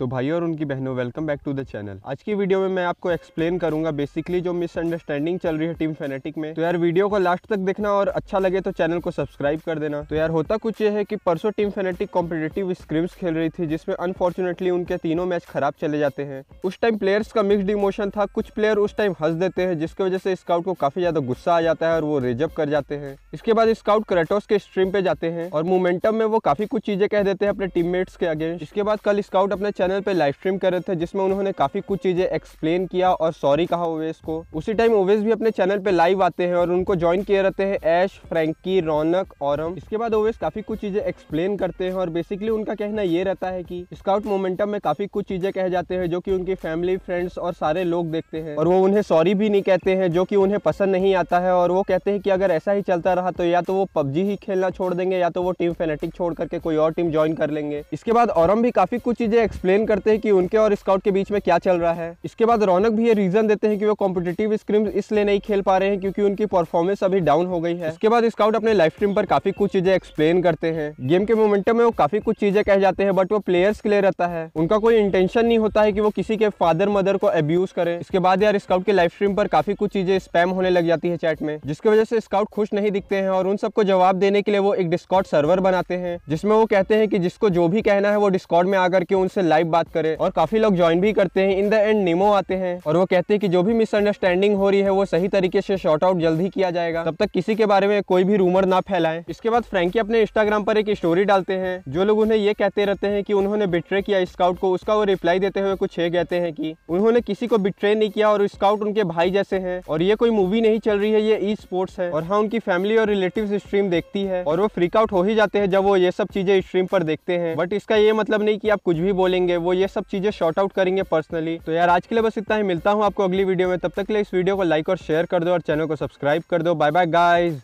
तो भाई और उनकी बहनों welcome back to the channel आज की वीडियो में मैं आपको एक्सप्लेन करूंगा बेसिकली जो मिसअंडरस्टैंडिंग चल रही है टीम फेनेटिक में तो यार वीडियो को लास्ट तक देखना और अच्छा लगे तो चैनल को सब्सक्राइब कर देना तो यार होता कुछ ये है कि परसों टीम फेनेटिक कॉम्पिटेटिव स्क्रिम्स खेल रही थी जिसमें अनफॉर्चुनेटली उनके तीनों मैच खराब चले जाते हैं उस टाइम प्लेयर्स का मिक्सड इमोशन था कुछ प्लेयर उस टाइम हंस देते हैं जिसकी वजह से स्काउट को काफी ज्यादा गुस्सा आ जाता है और वो रिजर्व कर जाते हैं इसके बाद स्काउट क्रेटोस के स्ट्रीम पे जाते हैं और मोमेंटम में वो काफी कुछ चीजें कह देते हैं अपने टीममेट्स के अगेंस्ट इसके बाद कल स्काउट अपने चैनल पे लाइव स्ट्रीम कर रहे थे जिसमें उन्होंने काफ़ी कुछ चीज़ें एक्सप्लेन किया और सॉरी कहा ओवेस को उसी टाइम ओवेस भी अपने चैनल पे लाइव आते हैं और उनको ज्वाइन किए रहते हैं ऐश फ्रेंकी रौनक और इसके बाद ओवेस काफ़ी कुछ चीज़ें एक्सप्लेन करते हैं और बेसिकली उनका कहना ये रहता है कि स्काउट मोमेंटम में काफ़ी कुछ चीज़ें कह जाते हैं जो कि उनकी फैमिली फ्रेंड्स और सारे लोग देखते हैं और वो उन्हें सॉरी भी नहीं कहते हैं जो कि उन्हें पसंद नहीं आता है और वो कहते हैं कि अगर ऐसा ही चलता रहा तो या तो वो पबजी ही खेलना छोड़ देंगे या तो वो टीम फेनेटिक छोड़ करके कोई और टीम ज्वाइन कर लेंगे इसके बाद औरम भी काफ़ी कुछ चीज़ें एक्सप्लेन एक्सप्लेन करते हैं कि उनके और स्काउट के बीच में क्या चल रहा है इसके बाद रौनक भी ये रीजन देते हैं कि वो कॉम्पिटेटिव स्क्रीम इसलिए नहीं खेल पा रहे हैं क्योंकि उनकी परफॉर्मेंस अभी डाउन हो गई है इसके बाद स्काउट अपने लाइफ स्ट्रीम पर काफी कुछ चीजें एक्सप्लेन करते हैं गेम के मोमेंटम में वो काफी कुछ चीजें कह जाते हैं बट वो प्लेयर्स के लिए रहता है उनका कोई इंटेंशन नहीं होता है की कि वो किसी के फादर मदर को अब्यूज करे इसके बाद यार स्काउट के लाइफ स्ट्रीम पर काफी कुछ चीजें स्पैम होने लग जाती है चैट में जिसकी वजह से स्काउट खुश नहीं दिखते हैं और उन सबको जवाब देने के लिए वो एक डिस्कॉट सर्वर बनाते हैं जिसमें वो कहते हैं कि जिसको जो भी कहना है वो डिस्कॉट में आकर के उनसे लाइव लाइव बात करे और काफी लोग ज्वाइन भी करते हैं इन द एंड निमो आते हैं और वो कहते हैं कि जो भी मिसअंडरस्टैंडिंग हो रही है वो सही तरीके से शॉर्ट आउट जल्द ही किया जाएगा तब तक किसी के बारे में कोई भी रूमर ना फैलाए इसके बाद फ्रेंकी अपने इंस्टाग्राम पर एक स्टोरी डालते हैं जो लोग उन्हें ये कहते रहते हैं कि उन्होंने बिट्रे किया स्काउट को उसका वो रिप्लाई देते हुए कुछ ये कहते हैं कि उन्होंने किसी को बिट्रे नहीं किया और स्काउट उनके भाई जैसे हैं और ये कोई मूवी नहीं चल रही है ये ई स्पोर्ट्स है और हाँ उनकी फैमिली और रिलेटिव स्ट्रीम देखती है और वो फ्रीकआउट हो ही जाते हैं जब वो ये सब चीजें स्ट्रीम पर देखते हैं बट इसका ये मतलब नहीं की आप कुछ भी बोलेंगे करेंगे वो ये सब चीज़ें शॉर्ट आउट करेंगे पर्सनली तो यार आज के लिए बस इतना ही मिलता हूँ आपको अगली वीडियो में तब तक के लिए इस वीडियो को लाइक और शेयर कर दो और चैनल को सब्सक्राइब कर दो बाय बाय गाइज